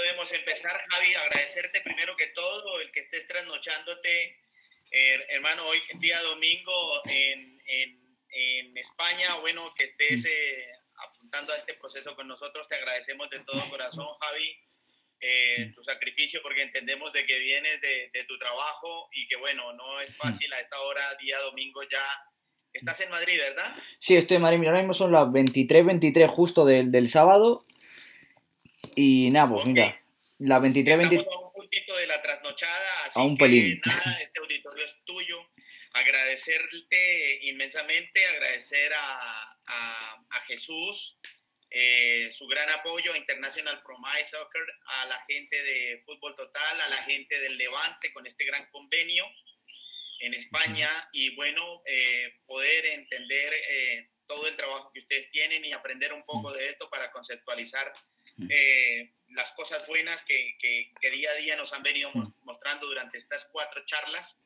podemos empezar, Javi, agradecerte primero que todo el que estés trasnochándote, hermano, hoy día domingo en, en, España, bueno, que estés mm. eh, apuntando a este proceso con nosotros, te agradecemos de todo corazón, Javi, eh, mm. tu sacrificio, porque entendemos de que vienes de, tu trabajo y que, bueno, no es mm. fácil a esta hora, día domingo ya, Estás en Madrid, ¿verdad? Sí, estoy en Madrid. Mira, ahora mismo son las 23.23 justo del, del sábado y nada, pues mira, la 23 a un puntito de la trasnochada, así pelín. nada, este auditorio es tuyo. Agradecerte inmensamente, agradecer a, a, Jesús, eh, su gran apoyo a International Pro Soccer, a la gente de Fútbol Total, a la gente del Levante con este gran convenio en España y bueno, eh, poder entender eh, todo el trabajo que ustedes tienen y aprender un poco de esto para conceptualizar eh, las cosas buenas que, día a día nos han venido mostrando durante estas cuatro charlas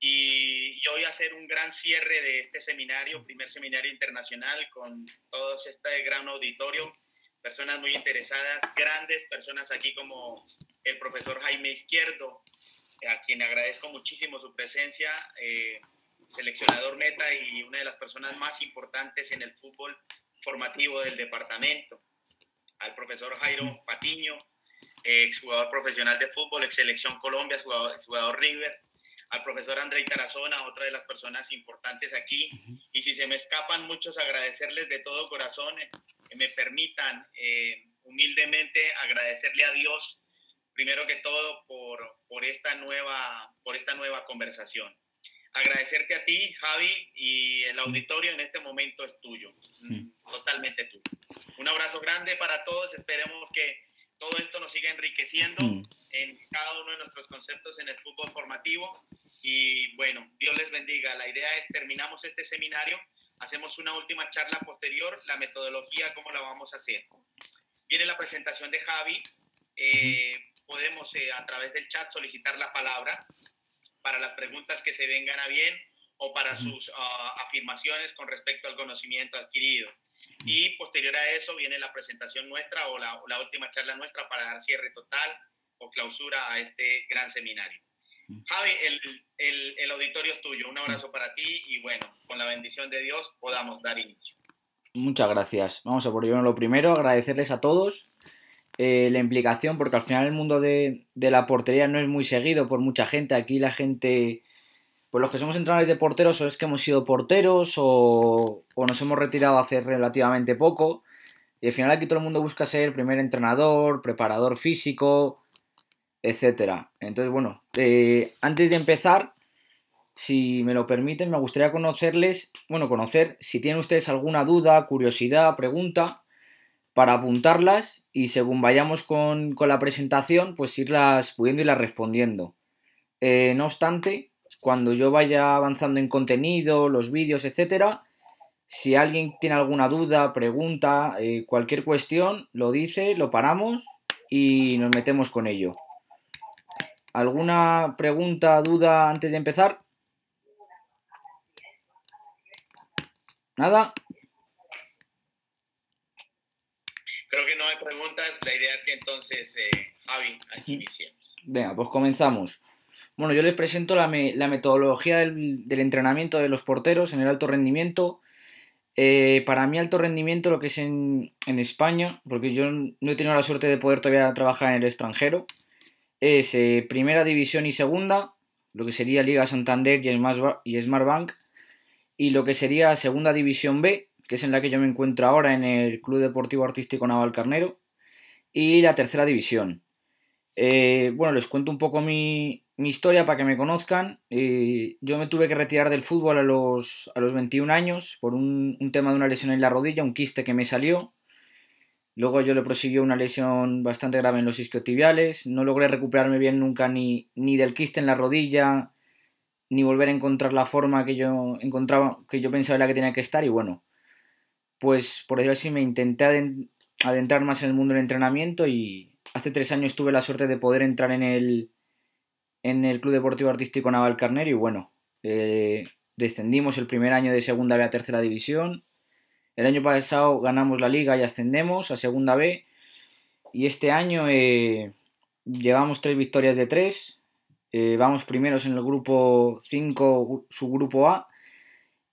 y, voy hoy hacer un gran cierre de este seminario, primer seminario internacional con todo este gran auditorio, personas muy interesadas, grandes personas aquí como el profesor Jaime Izquierdo, eh, a quien agradezco muchísimo su presencia. Eh, seleccionador meta y una de las personas más importantes en el fútbol formativo del departamento al profesor Jairo Patiño, eh, exjugador profesional de fútbol, ex selección Colombia, jugador, exjugador River, al profesor Andrei Tarazona, otra de las personas importantes aquí. Y si se me escapan muchos, agradecerles de todo corazón, eh, que me permitan eh, humildemente agradecerle a Dios, primero que todo, por, por, esta nueva, por esta nueva conversación. Agradecerte a ti, Javi, y el auditorio en este momento es tuyo, totalmente tuyo. Un abrazo grande para todos. Esperemos que todo esto nos siga enriqueciendo mm. en cada uno de nuestros conceptos en el fútbol formativo. Y bueno, Dios les bendiga. La idea es terminamos este seminario, hacemos una última charla posterior, la metodología, cómo la vamos a hacer. Viene la presentación de Javi. Eh, podemos eh, a través del chat solicitar la palabra para las preguntas que se vengan a bien o para sus ah, afirmaciones con respecto al conocimiento adquirido. Y posterior a eso viene la presentación nuestra o la, última charla nuestra para dar cierre total o clausura a este gran seminario. Javi, el, auditorio es tuyo. Un abrazo para ti y bueno, con la bendición de Dios podamos dar inicio. Muchas gracias. Vamos a por ello. Lo primero, agradecerles a todos eh, la implicación, porque al final el mundo de, la portería no es muy seguido por mucha gente. Aquí la gente pues los que somos entrenadores de porteros o es que hemos sido porteros o, nos hemos retirado hace relativamente poco. Y al final aquí todo el mundo busca ser primer entrenador, preparador físico, etcétera. Entonces, bueno, eh, antes de empezar, si me lo permiten, me gustaría conocerles, bueno, conocer si tienen ustedes alguna duda, curiosidad, pregunta, para apuntarlas y según vayamos con, con la presentación, pues irlas pudiendo las respondiendo. Eh, no obstante, cuando yo vaya avanzando en contenido, los vídeos, etcétera, si alguien tiene alguna duda, pregunta, eh, cualquier cuestión, lo dice, lo paramos y nos metemos con ello. ¿Alguna pregunta, duda antes de empezar? ¿Nada? Creo que no hay preguntas. La idea es que entonces, eh, Javi, aquí iniciemos. Venga, pues comenzamos. Bueno, yo les presento la, metodología del, entrenamiento de los porteros en el alto rendimiento. Eh, para mí alto rendimiento lo que es en, España, porque yo no he tenido la suerte de poder todavía trabajar en el extranjero, es eh, primera división y segunda, lo que sería Liga Santander y Smartbank, y lo que sería segunda división B, que es en la que yo me encuentro ahora en el Club Deportivo Artístico Naval Carnero, y la tercera división. Eh, bueno, les cuento un poco mi, historia para que me conozcan. Eh, yo me tuve que retirar del fútbol a los, a los 21 años por un, tema de una lesión en la rodilla, un quiste que me salió. Luego yo le prosiguió una lesión bastante grave en los isquiotibiales. No logré recuperarme bien nunca ni, ni del quiste en la rodilla, ni volver a encontrar la forma que yo encontraba, que yo pensaba la que tenía que estar. Y bueno, pues por decirlo así, me intenté adentrar más en el mundo del entrenamiento y, hace tres años tuve la suerte de poder entrar en el, en el Club Deportivo Artístico Naval Carnero y bueno, eh, descendimos el primer año de segunda B a tercera división. El año pasado ganamos la liga y ascendemos a segunda B. Y este año eh, llevamos tres victorias de tres. Eh, vamos primeros en el grupo 5, subgrupo A.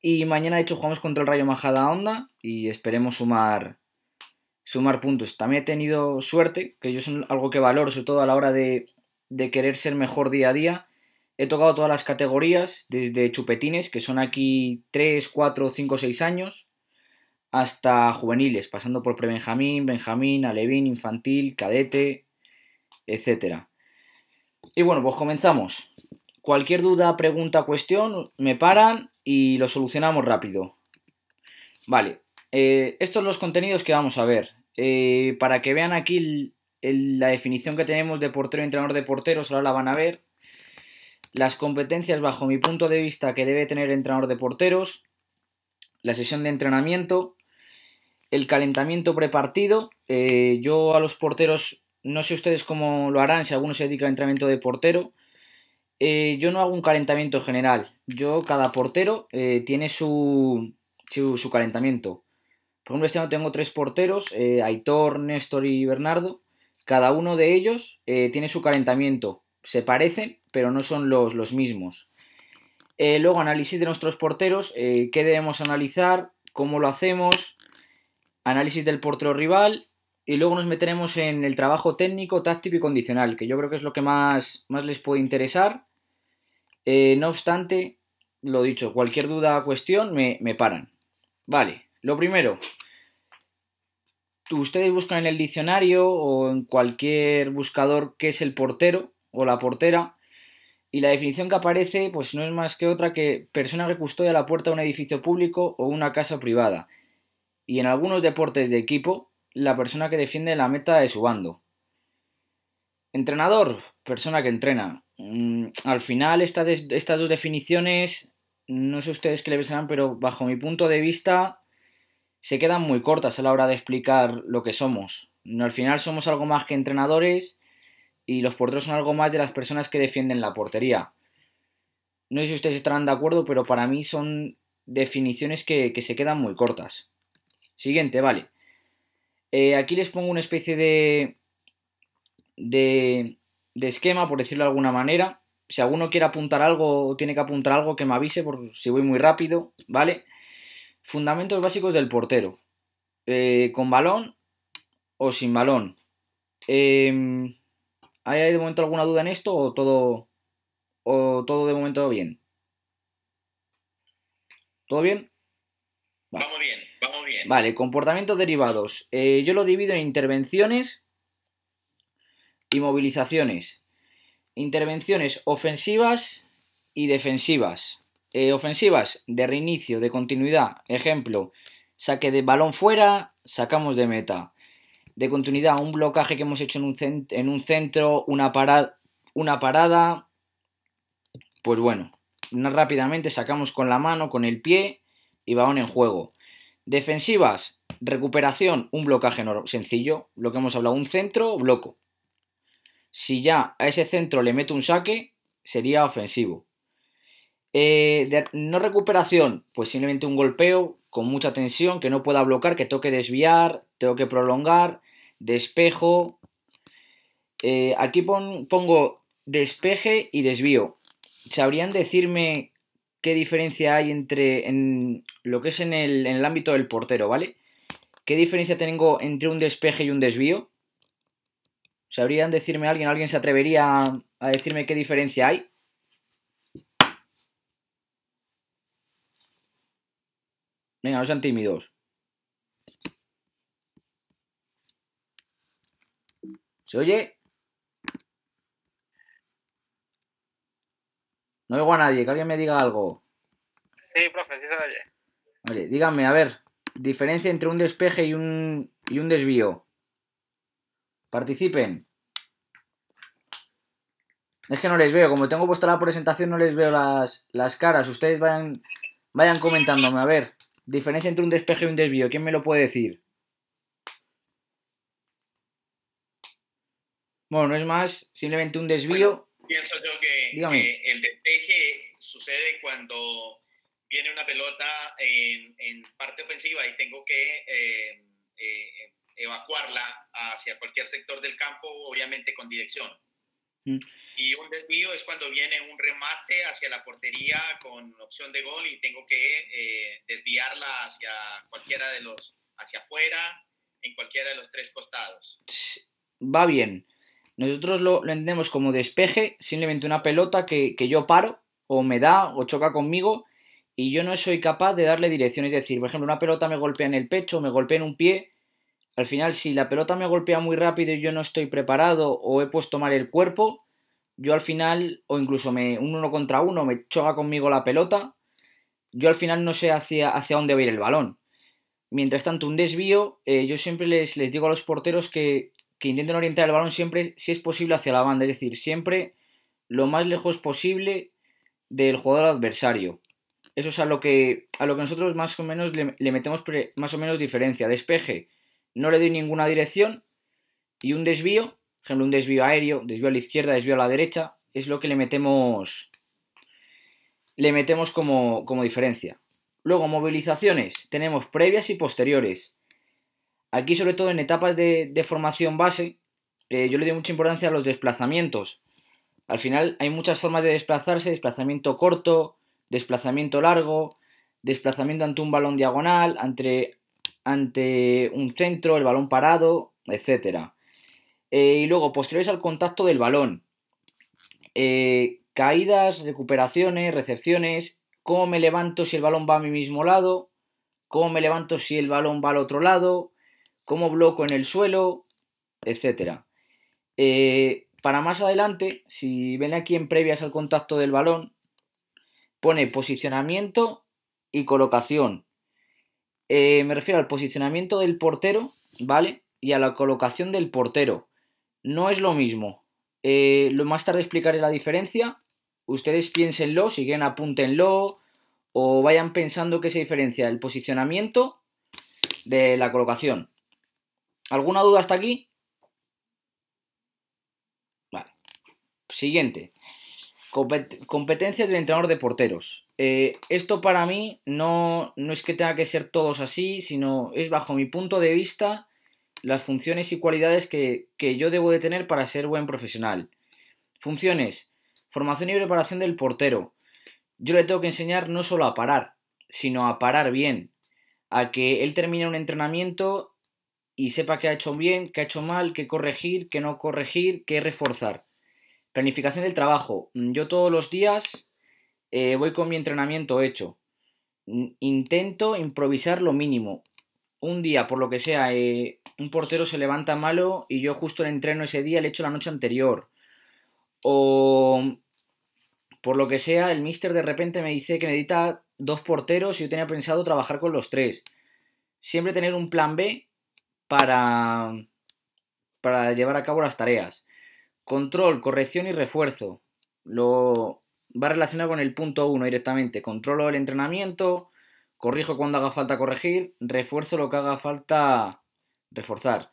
Y mañana, de hecho, jugamos contra el Rayo Majada Onda y esperemos sumar sumar puntos. También he tenido suerte, que yo es algo que valoro, sobre todo a la hora de, querer ser mejor día a día. He tocado todas las categorías, desde chupetines, que son aquí 3, 4, 5, 6 años, hasta juveniles, pasando por prebenjamín, benjamín, alevín, infantil, cadete, etc. Y bueno, pues comenzamos. Cualquier duda, pregunta, cuestión, me paran y lo solucionamos rápido. Vale, eh, estos son los contenidos que vamos a ver. Eh, para que vean aquí la definición que tenemos de portero y entrenador de porteros, ahora la van a ver. Las competencias bajo mi punto de vista que debe tener el entrenador de porteros. La sesión de entrenamiento. El calentamiento prepartido. Eh, yo a los porteros, no sé ustedes cómo lo harán, si alguno se dedica al entrenamiento de portero. yo no hago un calentamiento general. Yo, cada portero tiene su, su, calentamiento. Por ejemplo, este tengo tres porteros, eh, Aitor, Néstor y Bernardo. Cada uno de ellos eh, tiene su calentamiento. Se parecen, pero no son los, los mismos. Eh, luego, análisis de nuestros porteros, qué debemos analizar, cómo lo hacemos, análisis del portero rival y luego nos meteremos en el trabajo técnico, táctico y condicional, que yo creo que es lo que más, más les puede interesar. no obstante, lo dicho, cualquier duda o cuestión me paran. Vale, lo primero, ustedes buscan en el diccionario o en cualquier buscador qué es el portero o la portera y la definición que aparece pues no es más que otra que persona que custodia la puerta de un edificio público o una casa privada. Y en algunos deportes de equipo, la persona que defiende la meta de su bando. Entrenador, persona que entrena. Mm, al final estas, dos definiciones, no sé ustedes qué le pensarán, pero bajo mi punto de vista se quedan muy cortas a la hora de explicar lo que somos. Al final somos algo más que entrenadores y los porteros son algo más de las personas que defienden la portería. No sé si ustedes estarán de acuerdo, pero para mí son definiciones que, se quedan muy cortas. Siguiente, vale. Eh, aquí les pongo una especie de, de, de, esquema, por decirlo de alguna manera. Si alguno quiere apuntar algo o tiene que apuntar algo, que me avise por si voy muy rápido, ¿vale? Fundamentos básicos del portero. Eh, con balón o sin balón. Em, ¿Hay de momento alguna duda en esto o todo, o todo de momento bien? ¿Todo bien? Vamos bien, vamos bien. Vale, comportamientos derivados. Eh, yo lo divido en intervenciones y movilizaciones. Intervenciones ofensivas y defensivas. Eh, ofensivas de reinicio, de continuidad. Ejemplo, saque de balón fuera, sacamos de meta. De continuidad, un blocaje que hemos hecho en un, centro, una, parada, una parada. Pues bueno, rápidamente sacamos con la mano, con el pie y balón en juego. Defensivas, recuperación, un blocaje sencillo. Lo que hemos hablado, un centro, bloco. Si ya a ese centro le meto un saque, sería ofensivo. Eh, de, no recuperación, pues simplemente un golpeo con mucha tensión, que no pueda bloquear, que toque desviar, tengo que prolongar, despejo. Eh, aquí pongo despeje y desvío. ¿Sabrían decirme qué diferencia hay entre lo que es en el, ámbito del portero, ¿vale? ¿Qué diferencia tengo entre un despeje y un desvío? ¿Sabrían decirme alguien? ¿Alguien se atrevería a decirme qué diferencia hay? Venga, no sean tímidos. ¿Se oye? No oigo a nadie, que alguien me diga algo. Sí, profe, sí se oye. Oye, díganme, a ver, diferencia entre un despeje y un, y un desvío. Participen. Es que no les veo, como tengo puesta la presentación no les veo las, caras. Ustedes vayan, vayan comentándome, a ver. Diferencia entre un despeje y un desvío. ¿Quién me lo puede decir? Bueno, no es más, simplemente un desvío. pienso yo que, el despeje sucede cuando viene una pelota en, parte ofensiva y tengo que eh, eh, evacuarla hacia cualquier sector del campo, obviamente con dirección. Y un desvío es cuando viene un remate hacia la portería con opción de gol y tengo que eh, desviarla hacia cualquiera de los, hacia afuera, en cualquiera de los tres costados. Va bien. Nosotros lo, lo entendemos como despeje, simplemente una pelota que, que yo paro o me da o choca conmigo y yo no soy capaz de darle dirección. Es decir, por ejemplo, una pelota me golpea en el pecho, me golpea en un pie al final, si la pelota me golpea muy rápido y yo no estoy preparado o he puesto mal el cuerpo, yo al final, o incluso me, un uno contra uno, me choca conmigo la pelota, yo al final no sé hacia, hacia dónde va a ir el balón. Mientras tanto, un desvío, eh, yo siempre les, les, digo a los porteros que, que intenten orientar el balón siempre, si es posible, hacia la banda, es decir, siempre lo más lejos posible del jugador adversario. Eso es a lo que, a lo que nosotros más o menos le, metemos más o menos diferencia. Despeje no le doy ninguna dirección y un desvío, por ejemplo, un desvío aéreo, desvío a la izquierda, desvío a la derecha, es lo que le metemos, le metemos como, diferencia. Luego, movilizaciones, tenemos previas y posteriores. Aquí, sobre todo en etapas de, formación base, eh, yo le doy mucha importancia a los desplazamientos. Al final hay muchas formas de desplazarse, desplazamiento corto, desplazamiento largo, desplazamiento ante un balón diagonal, ante, ante un centro, el balón parado, etc. Eh, y luego, posteriores al contacto del balón. Eh, caídas, recuperaciones, recepciones, cómo me levanto si el balón va a mi mismo lado, cómo me levanto si el balón va al otro lado, cómo bloco en el suelo, etc. Eh, para más adelante, si ven aquí en previas al contacto del balón, pone posicionamiento y colocación. Eh, me refiero al posicionamiento del portero, ¿vale? Y a la colocación del portero. No es lo mismo. Eh, lo más tarde explicaré la diferencia. Ustedes piénsenlo, si quieren apúntenlo o vayan pensando que se diferencia el posicionamiento de la colocación. ¿Alguna duda hasta aquí? Vale. Siguiente competencias del entrenador de porteros. Eh, esto para mí no, no, es que tenga que ser todos así, sino es bajo mi punto de vista las funciones y cualidades que, que yo debo de tener para ser buen profesional. Funciones, formación y preparación del portero. Yo le tengo que enseñar no solo a parar, sino a parar bien, a que él termine un entrenamiento y sepa qué ha hecho bien, qué ha hecho mal, qué corregir, qué no corregir, qué reforzar. Planificación del trabajo. Mm, yo todos los días eh, voy con mi entrenamiento hecho. Mm, intento improvisar lo mínimo. Un día, por lo que sea, eh, un portero se levanta malo y yo justo el entreno ese día, le hecho la noche anterior. O por lo que sea, el mister de repente me dice que necesita dos porteros y yo tenía pensado trabajar con los tres. Siempre tener un plan B para, para llevar a cabo las tareas. Control, corrección y refuerzo. Lo va relacionado con el punto 1 directamente. Controlo el entrenamiento, corrijo cuando haga falta corregir, refuerzo lo que haga falta reforzar.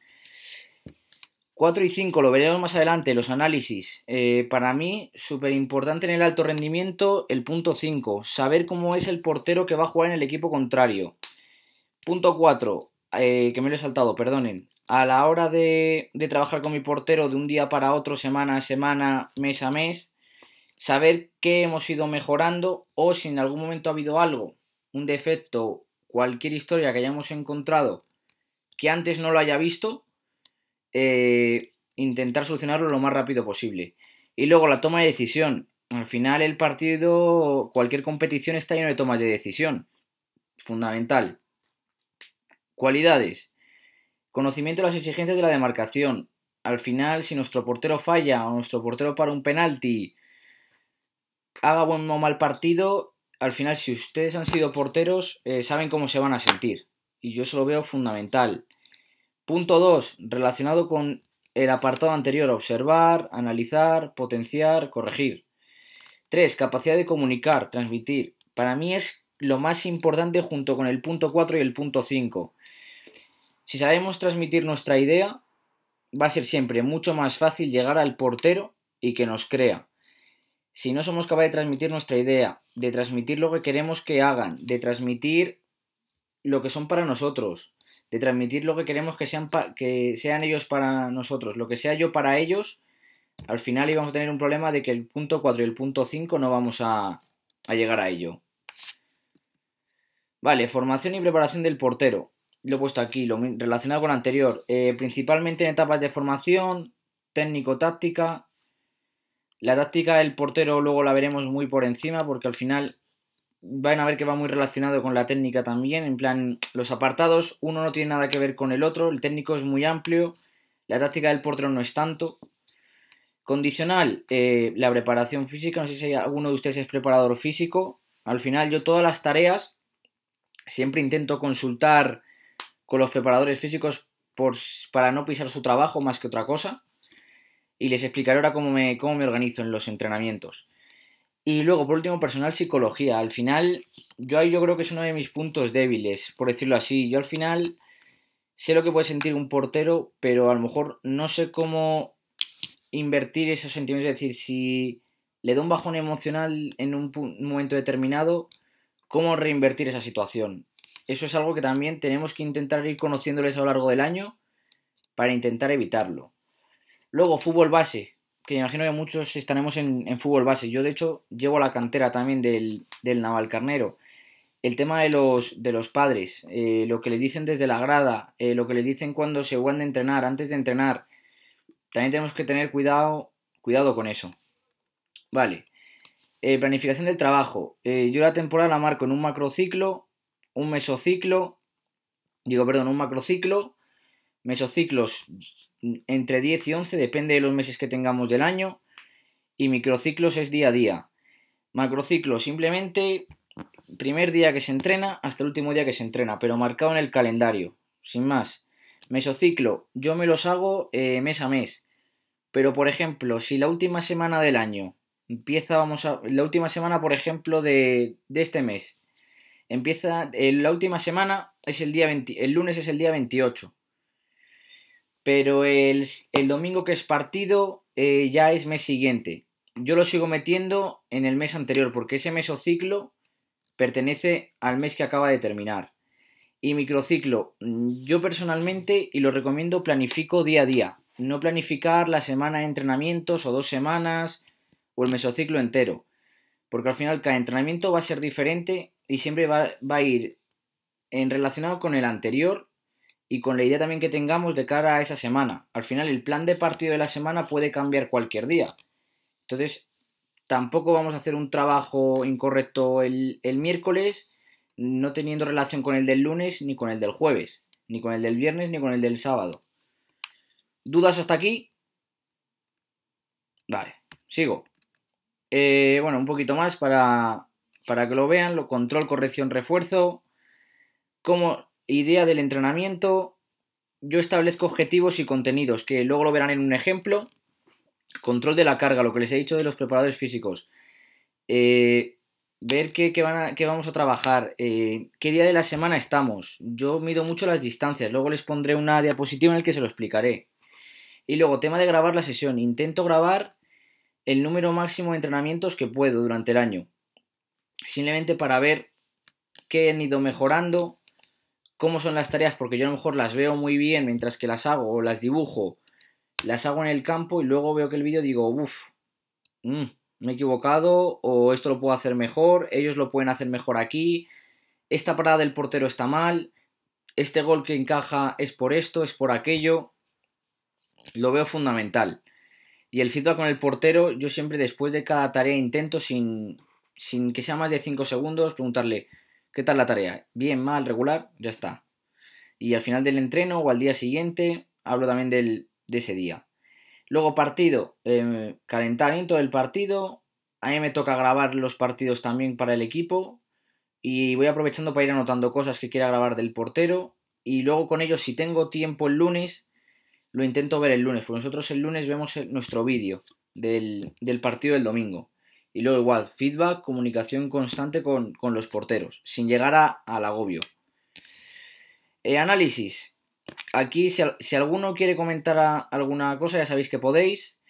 4 y 5 lo veremos más adelante, los análisis. Eh, para mí, súper importante en el alto rendimiento, el punto 5, saber cómo es el portero que va a jugar en el equipo contrario. Punto 4, eh, que me lo he saltado, perdonen a la hora de, trabajar con mi portero de un día para otro, semana a semana, mes a mes, saber qué hemos ido mejorando o si en algún momento ha habido algo, un defecto, cualquier historia que hayamos encontrado que antes no lo haya visto, eh, intentar solucionarlo lo más rápido posible. Y luego la toma de decisión. Al final el partido, cualquier competición está lleno de tomas de decisión. Fundamental. Cualidades Conocimiento de las exigencias de la demarcación. Al final, si nuestro portero falla o nuestro portero para un penalti, haga buen o mal partido, al final, si ustedes han sido porteros, eh, saben cómo se van a sentir. Y yo eso lo veo fundamental. Punto 2. Relacionado con el apartado anterior, observar, analizar, potenciar, corregir. 3. Capacidad de comunicar, transmitir. Para mí es lo más importante junto con el punto 4 y el punto 5. Si sabemos transmitir nuestra idea, va a ser siempre mucho más fácil llegar al portero y que nos crea. Si no somos capaces de transmitir nuestra idea, de transmitir lo que queremos que hagan, de transmitir lo que son para nosotros, de transmitir lo que queremos que sean, que sean ellos para nosotros, lo que sea yo para ellos, al final íbamos a tener un problema de que el punto 4 y el punto 5 no vamos a llegar a ello. Vale, formación y preparación del portero lo he puesto aquí, lo relacionado con lo anterior, eh, principalmente en etapas de formación, técnico-táctica. La táctica del portero luego la veremos muy por encima porque al final van a ver que va muy relacionado con la técnica también, en plan los apartados, uno no tiene nada que ver con el otro, el técnico es muy amplio, la táctica del portero no es tanto. Condicional, eh, la preparación física, no sé si alguno de ustedes es preparador físico, al final yo todas las tareas siempre intento consultar con los preparadores físicos para no pisar su trabajo más que otra cosa. Y les explicaré ahora cómo me, cómo me organizo en los entrenamientos. Y luego, por último, personal psicología. Al final, yo ahí yo creo que es uno de mis puntos débiles, por decirlo así. Yo al final sé lo que puede sentir un portero, pero a lo mejor no sé cómo invertir esos sentimientos. Es decir, si le da un bajón emocional en un, momento determinado, ¿cómo reinvertir esa situación? eso es algo que también tenemos que intentar ir conociéndoles a lo largo del año para intentar evitarlo. Luego, fútbol base, que imagino que muchos estaremos en, fútbol base. Yo, de hecho, llevo la cantera también del, del carnero El tema de los, de los padres, eh, lo que les dicen desde la grada, eh, lo que les dicen cuando se van a entrenar, antes de entrenar. También tenemos que tener cuidado, cuidado con eso. Vale. Eh, planificación del trabajo. yo la temporada la marco en un macrociclo un mesociclo, digo, perdón, un macrociclo, mesociclos entre 10 y 11, depende de los meses que tengamos del año, y microciclos es día a día. Macrociclo simplemente primer día que se entrena hasta el último día que se entrena, pero marcado en el calendario, sin más. Mesociclo, yo me los hago eh, mes a mes. Pero por ejemplo, si la última semana del año empieza, vamos a. La última semana, por ejemplo, de este mes Empieza eh, la última semana, es el, día el lunes es el día 28. Pero el, domingo que es partido eh, ya es mes siguiente. Yo lo sigo metiendo en el mes anterior porque ese mesociclo pertenece al mes que acaba de terminar. Y microciclo, yo personalmente, y lo recomiendo, planifico día a día. No planificar la semana de entrenamientos o dos semanas o el mesociclo entero. Porque al final cada entrenamiento va a ser diferente y siempre va, a ir en relacionado con el anterior y con la idea también que tengamos de cara a esa semana. Al final el plan de partido de la semana puede cambiar cualquier día. Entonces, tampoco vamos a hacer un trabajo incorrecto el, miércoles, no teniendo relación con el del lunes, ni con el del jueves, ni con el del viernes, ni con el del sábado. ¿Dudas hasta aquí? Vale, sigo. Eh, bueno, un poquito más para para que lo vean, lo control, corrección, refuerzo, como idea del entrenamiento, yo establezco objetivos y contenidos, que luego lo verán en un ejemplo. Control de la carga, lo que les he dicho de los preparadores físicos. Eh, ver qué, vamos a trabajar, eh, qué día de la semana estamos. Yo mido mucho las distancias, luego les pondré una diapositiva en la que se lo explicaré. Y luego, tema de grabar la sesión. Intento grabar el número máximo de entrenamientos que puedo durante el año simplemente para ver qué han ido mejorando, cómo son las tareas, porque yo a lo mejor las veo muy bien mientras que las hago o las dibujo, las hago en el campo y luego veo que el vídeo digo, uff, mm, me he equivocado o esto lo puedo hacer mejor, ellos lo pueden hacer mejor aquí, esta parada del portero está mal, este gol que encaja es por esto, es por aquello, lo veo fundamental. Y el feedback con el portero, yo siempre después de cada tarea intento sin, sin que sea más de 5 segundos, preguntarle, ¿qué tal la tarea? ¿Bien, mal, regular? Ya está. Y al final del entreno o al día siguiente, hablo también de ese día. Luego partido, em, calentamiento del partido. A mí me toca grabar los partidos también para el equipo. Y voy aprovechando para ir anotando cosas que quiera grabar del portero. Y luego con ellos, si tengo tiempo el lunes, lo intento ver el lunes. Porque nosotros el lunes vemos nuestro vídeo del partido del domingo. Y luego igual, feedback, comunicación constante con, los porteros, sin llegar al agobio. Eh, análisis. Aquí, si, alguno quiere comentar alguna cosa, ya sabéis que podéis. Análisis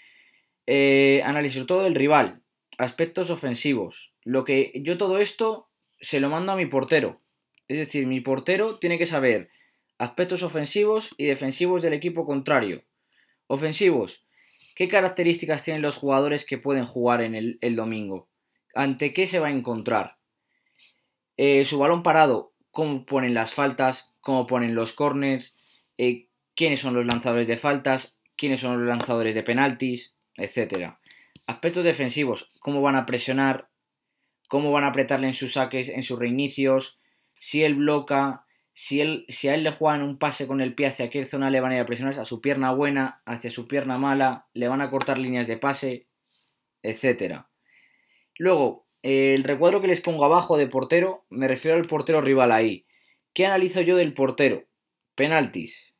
eh, análisis todo del rival, aspectos ofensivos. Lo que yo todo esto se lo mando a mi portero. Es decir, mi portero tiene que saber aspectos ofensivos y defensivos del equipo contrario. Ofensivos, ¿Qué características tienen los jugadores que pueden jugar en el, domingo? ¿Ante qué se va a encontrar? Eh, su balón parado, cómo ponen las faltas, cómo ponen los corners, eh, quiénes son los lanzadores de faltas, quiénes son los lanzadores de penaltis, etc. Aspectos defensivos, cómo van a presionar, cómo van a apretarle en sus saques, en sus reinicios, si él bloca, si, él, si a él le juegan un pase con el pie hacia qué zona le van a ir a presionar, a su pierna buena, hacia su pierna mala, le van a cortar líneas de pase, etc. Luego, el recuadro que les pongo abajo de portero, me refiero al portero rival ahí. ¿Qué analizo yo del portero? Penaltis,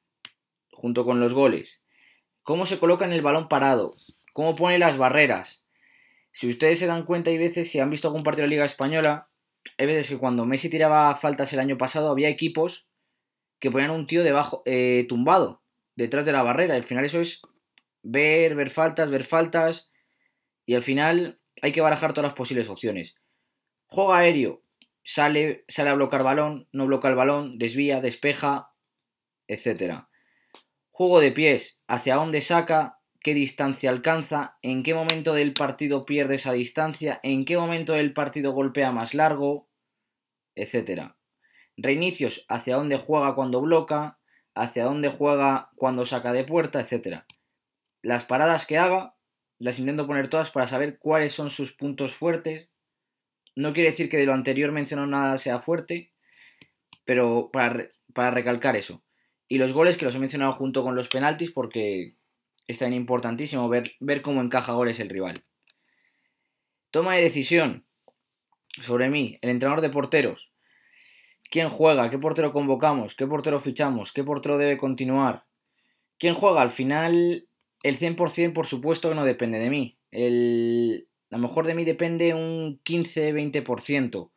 junto con los goles. ¿Cómo se coloca en el balón parado? ¿Cómo pone las barreras? Si ustedes se dan cuenta, y veces, si han visto algún partido de la Liga Española, hay veces que cuando Messi tiraba faltas el año pasado había equipos que ponían un tío debajo, eh, tumbado, detrás de la barrera. al final eso es ver, ver faltas, ver faltas. Y al final hay que barajar todas las posibles opciones. Juego aéreo, sale, sale a bloquear balón, no bloquea el balón, desvía, despeja, etc. Juego de pies, hacia dónde saca, qué distancia alcanza, en qué momento del partido pierde esa distancia, en qué momento del partido golpea más largo, Etcétera. Reinicios, hacia dónde juega cuando bloca, hacia dónde juega cuando saca de puerta, etc. Las paradas que haga, las intento poner todas para saber cuáles son sus puntos fuertes. No quiere decir que de lo anterior mencionado nada sea fuerte, pero para, para recalcar eso. Y los goles que los he mencionado junto con los penaltis porque Está también importantísimo ver, cómo encaja goles el rival. Toma de decisión sobre mí, el entrenador de porteros. ¿Quién juega? ¿Qué portero convocamos? ¿Qué portero fichamos? ¿Qué portero debe continuar? ¿Quién juega? Al final, el 100% por supuesto que no depende de mí. El, a lo mejor de mí depende un 15-20%.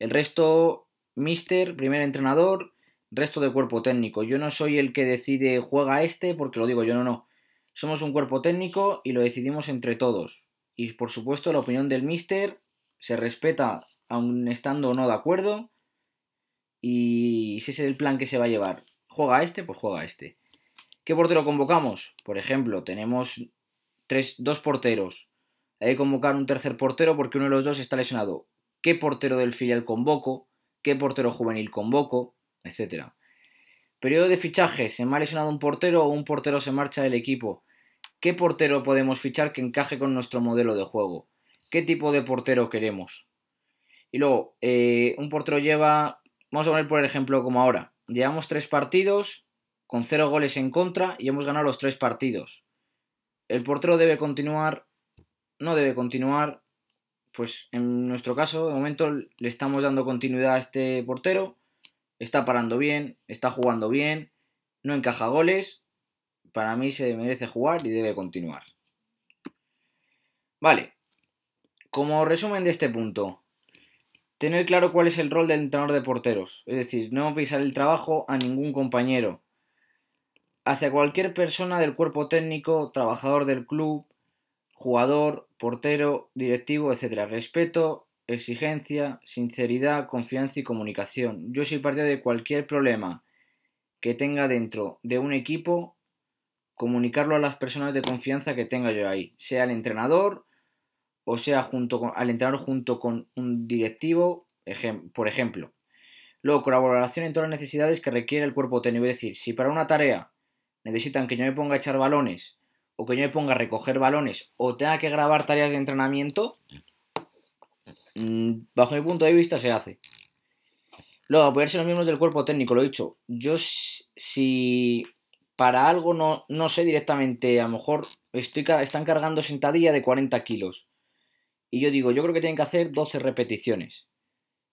El resto, mister, primer entrenador, resto de cuerpo técnico. Yo no soy el que decide juega este porque lo digo yo, no, no. Somos un cuerpo técnico y lo decidimos entre todos. Y por supuesto la opinión del mister se respeta aun estando o no de acuerdo. Y si ese es el plan que se va a llevar, juega este, pues juega este. ¿Qué portero convocamos? Por ejemplo, tenemos tres, dos porteros. Hay que convocar un tercer portero porque uno de los dos está lesionado. ¿Qué portero del filial convoco? ¿Qué portero juvenil convoco? Etcétera. Periodo de fichaje? Se me ha lesionado un portero o un portero se marcha del equipo. ¿Qué portero podemos fichar que encaje con nuestro modelo de juego? ¿Qué tipo de portero queremos? Y luego, eh, un portero lleva, vamos a poner por ejemplo como ahora, llevamos tres partidos con cero goles en contra y hemos ganado los tres partidos. El portero debe continuar, no debe continuar, pues en nuestro caso, de momento le estamos dando continuidad a este portero, está parando bien, está jugando bien, no encaja goles, para mí se merece jugar y debe continuar. Vale, como resumen de este punto, tener claro cuál es el rol del entrenador de porteros, es decir, no pisar el trabajo a ningún compañero, hacia cualquier persona del cuerpo técnico, trabajador del club, jugador, portero, directivo, etc. Respeto, exigencia, sinceridad, confianza y comunicación. Yo soy parte de cualquier problema que tenga dentro de un equipo comunicarlo a las personas de confianza que tenga yo ahí, sea el entrenador o sea junto al entrenador junto con un directivo, por ejemplo. Luego, colaboración en todas las necesidades que requiere el cuerpo técnico. Es decir, si para una tarea necesitan que yo me ponga a echar balones o que yo me ponga a recoger balones o tenga que grabar tareas de entrenamiento, mm, bajo mi punto de vista se hace. Luego, apoyarse en los miembros del cuerpo técnico, lo he dicho. Yo, si para algo, no, no sé directamente, a lo mejor estoy, están cargando sentadilla de 40 kilos. Y yo digo, yo creo que tienen que hacer 12 repeticiones.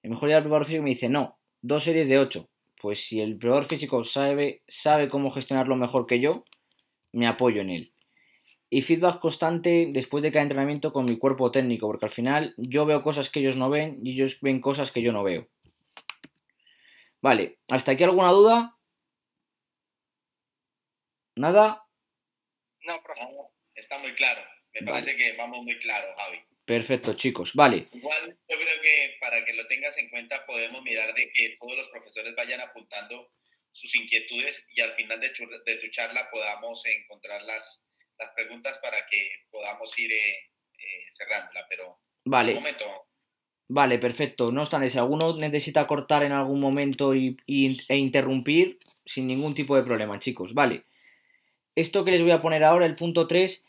El mejor ya el preparador físico me dice, no, dos series de 8. Pues si el preparador físico sabe, sabe cómo gestionarlo mejor que yo, me apoyo en él. Y feedback constante después de cada entrenamiento con mi cuerpo técnico, porque al final yo veo cosas que ellos no ven y ellos ven cosas que yo no veo. Vale, ¿hasta aquí alguna duda? ¿Nada? No, profe. Está muy claro. Me parece que vamos muy claro, Javi. Perfecto, chicos. Vale. Igual yo creo que para que lo tengas en cuenta podemos mirar de que todos los profesores vayan apuntando sus inquietudes y al final de, de tu charla podamos encontrar las, las preguntas para que podamos ir eh, eh, cerrándola. Pero vale. Un momento. Vale, perfecto. No obstante, si alguno necesita cortar en algún momento y, e interrumpir, sin ningún tipo de problema, chicos. Vale esto que les voy a poner ahora, el punto 3,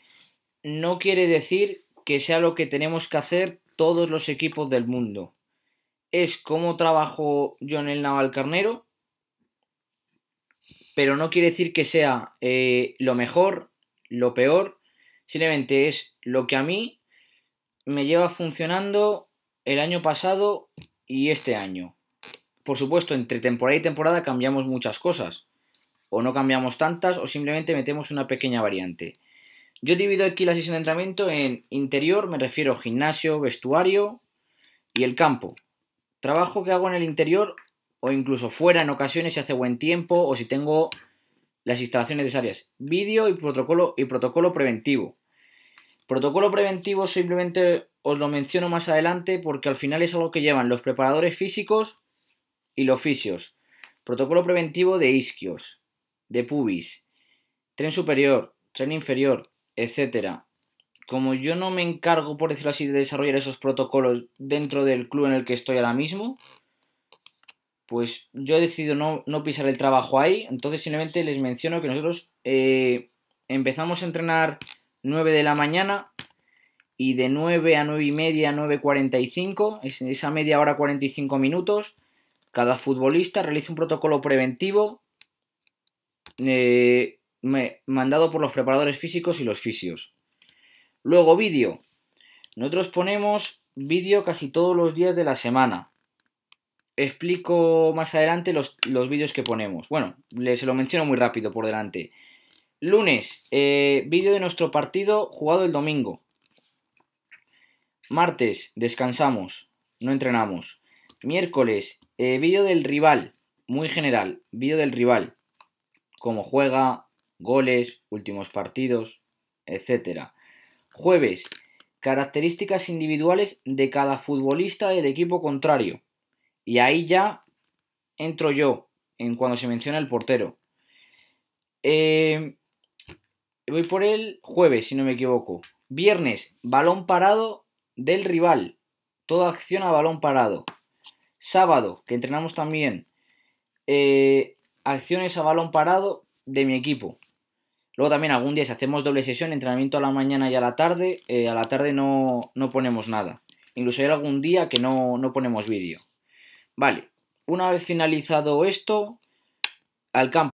no quiere decir que sea lo que tenemos que hacer todos los equipos del mundo. Es como trabajo yo en el Naval Carnero, pero no quiere decir que sea eh, lo mejor, lo peor, simplemente es lo que a mí me lleva funcionando el año pasado y este año. Por supuesto, entre temporada y temporada cambiamos muchas cosas o no cambiamos tantas o simplemente metemos una pequeña variante. Yo divido aquí la sesión de entrenamiento en interior, me refiero a gimnasio, vestuario y el campo. Trabajo que hago en el interior o incluso fuera en ocasiones si hace buen tiempo o si tengo las instalaciones necesarias. Vídeo y protocolo, y protocolo preventivo. Protocolo preventivo simplemente os lo menciono más adelante porque al final es algo que llevan los preparadores físicos y los fisios. Protocolo preventivo de isquios de pubis, tren superior, tren inferior, etcétera. Como yo no me encargo, por decirlo así, de desarrollar esos protocolos dentro del club en el que estoy ahora mismo, pues yo he decidido no, pisar el trabajo ahí. Entonces simplemente les menciono que nosotros eh, empezamos a entrenar 9 de la mañana y de 9 a 9 y media, 9.45, esa media hora 45 minutos, cada futbolista realiza un protocolo preventivo eh, mandado por los preparadores físicos y los fisios. Luego vídeo. Nosotros ponemos vídeo casi todos los días de la semana. Explico más adelante los, vídeos que ponemos. Bueno, se lo menciono muy rápido por delante. Lunes, eh, vídeo de nuestro partido jugado el domingo. Martes, descansamos, no entrenamos. Miércoles, eh, vídeo del rival, muy general, vídeo del rival cómo juega, goles, últimos partidos, etc. Jueves, características individuales de cada futbolista del equipo contrario. Y ahí ya entro yo en cuando se menciona el portero. Eh, voy por el jueves, si no me equivoco. Viernes, balón parado del rival. Toda acción a balón parado. Sábado, que entrenamos también. Eh, acciones a balón parado de mi equipo. Luego también algún día si hacemos doble sesión, entrenamiento a la mañana y a la tarde, eh, a la tarde no, no, ponemos nada. Incluso hay algún día que no, no ponemos vídeo. Vale, una vez finalizado esto, al campo.